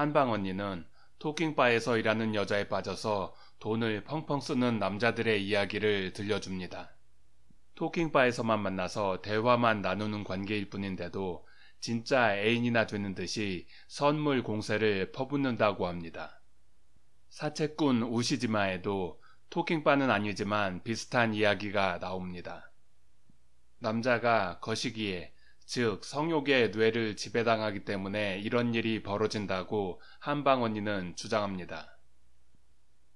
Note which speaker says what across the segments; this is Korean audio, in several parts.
Speaker 1: 한방 언니는 토킹바에서 일하는 여자에 빠져서 돈을 펑펑 쓰는 남자들의 이야기를 들려줍니다. 토킹바에서만 만나서 대화만 나누는 관계일 뿐인데도 진짜 애인이나 되는 듯이 선물 공세를 퍼붓는다고 합니다. 사채꾼 우시지마에도 토킹바는 아니지만 비슷한 이야기가 나옵니다. 남자가 거시기에 즉 성욕의 뇌를 지배당하기 때문에 이런 일이 벌어진다고 한방 언니는 주장합니다.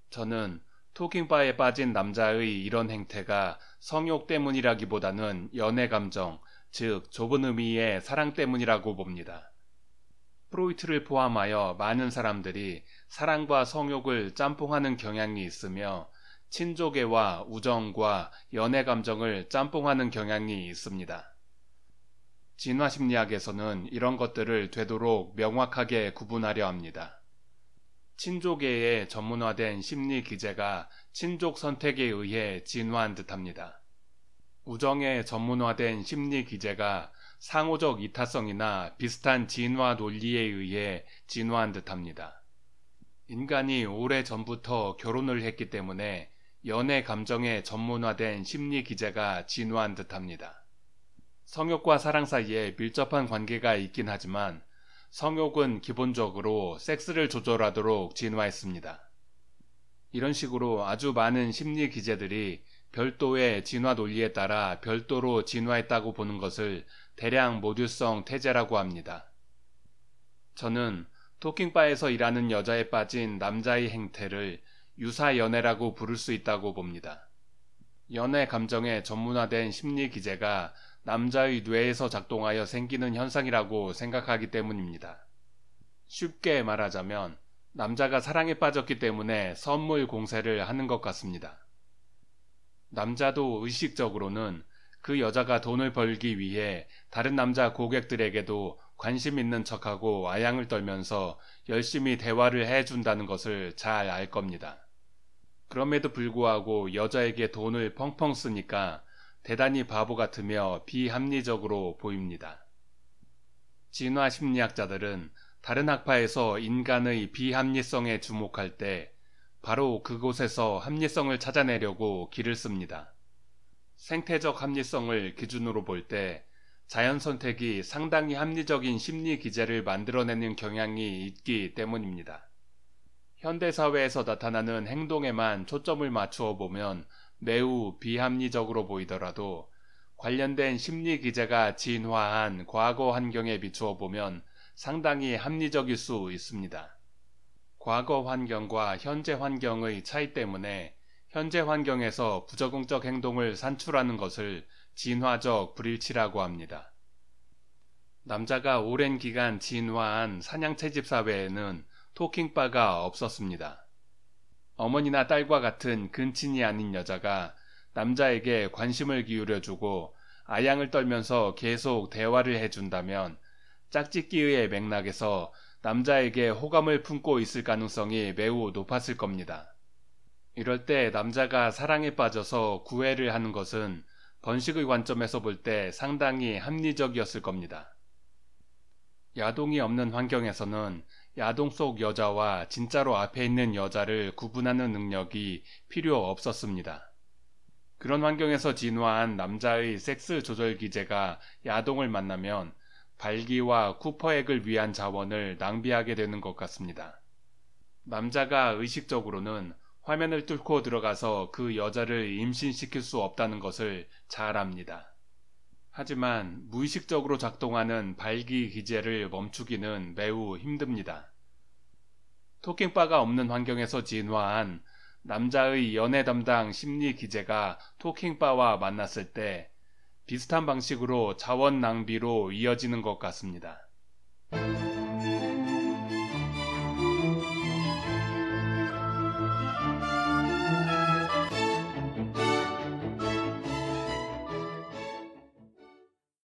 Speaker 1: 저는 토킹바에 빠진 남자의 이런 행태가 성욕 때문이라기보다는 연애 감정, 즉 좁은 의미의 사랑 때문이라고 봅니다. 프로이트를 포함하여 많은 사람들이 사랑과 성욕을 짬뽕하는 경향이 있으며 친족애와 우정과 연애 감정을 짬뽕하는 경향이 있습니다. 진화심리학에서는 이런 것들을 되도록 명확하게 구분하려 합니다. 친족에의 전문화된 심리 기제가 친족 선택에 의해 진화한 듯합니다. 우정의 전문화된 심리 기제가 상호적 이타성이나 비슷한 진화 논리에 의해 진화한 듯합니다. 인간이 오래 전부터 결혼을 했기 때문에 연애 감정에 전문화된 심리 기제가 진화한 듯합니다. 성욕과 사랑 사이에 밀접한 관계가 있긴 하지만 성욕은 기본적으로 섹스를 조절하도록 진화했습니다. 이런 식으로 아주 많은 심리 기제들이 별도의 진화 논리에 따라 별도로 진화했다고 보는 것을 대량 모듈성 태제라고 합니다. 저는 토킹바에서 일하는 여자에 빠진 남자의 행태를 유사 연애라고 부를 수 있다고 봅니다. 연애 감정에 전문화된 심리 기재가 남자의 뇌에서 작동하여 생기는 현상이라고 생각하기 때문입니다. 쉽게 말하자면 남자가 사랑에 빠졌기 때문에 선물 공세를 하는 것 같습니다. 남자도 의식적으로는 그 여자가 돈을 벌기 위해 다른 남자 고객들에게도 관심 있는 척하고 아양을 떨면서 열심히 대화를 해준다는 것을 잘 알 겁니다. 그럼에도 불구하고 여자에게 돈을 펑펑 쓰니까 대단히 바보 같으며 비합리적으로 보입니다. 진화 심리학자들은 다른 학파에서 인간의 비합리성에 주목할 때 바로 그곳에서 합리성을 찾아내려고 길을 씁니다. 생태적 합리성을 기준으로 볼 때 자연 선택이 상당히 합리적인 심리 기제를 만들어내는 경향이 있기 때문입니다. 현대사회에서 나타나는 행동에만 초점을 맞추어 보면 매우 비합리적으로 보이더라도 관련된 심리 기제가 진화한 과거 환경에 비추어 보면 상당히 합리적일 수 있습니다. 과거 환경과 현재 환경의 차이 때문에 현재 환경에서 부적응적 행동을 산출하는 것을 진화적 불일치라고 합니다. 남자가 오랜 기간 진화한 사냥채집 사회에는 토킹바가 없었습니다. 어머니나 딸과 같은 근친이 아닌 여자가 남자에게 관심을 기울여주고 아양을 떨면서 계속 대화를 해준다면 짝짓기의 맥락에서 남자에게 호감을 품고 있을 가능성이 매우 높았을 겁니다. 이럴 때 남자가 사랑에 빠져서 구애를 하는 것은 번식의 관점에서 볼 때 상당히 합리적이었을 겁니다. 야동이 없는 환경에서는 야동 속 여자와 진짜로 앞에 있는 여자를 구분하는 능력이 필요 없었습니다. 그런 환경에서 진화한 남자의 섹스 조절 기제가 야동을 만나면 발기와 쿠퍼액을 위한 자원을 낭비하게 되는 것 같습니다. 남자가 의식적으로는 화면을 뚫고 들어가서 그 여자를 임신시킬 수 없다는 것을 잘 압니다. 하지만 무의식적으로 작동하는 발기 기제를 멈추기는 매우 힘듭니다. 토킹바가 없는 환경에서 진화한 남자의 연애 담당 심리 기제가 토킹바와 만났을 때 비슷한 방식으로 자원 낭비로 이어지는 것 같습니다.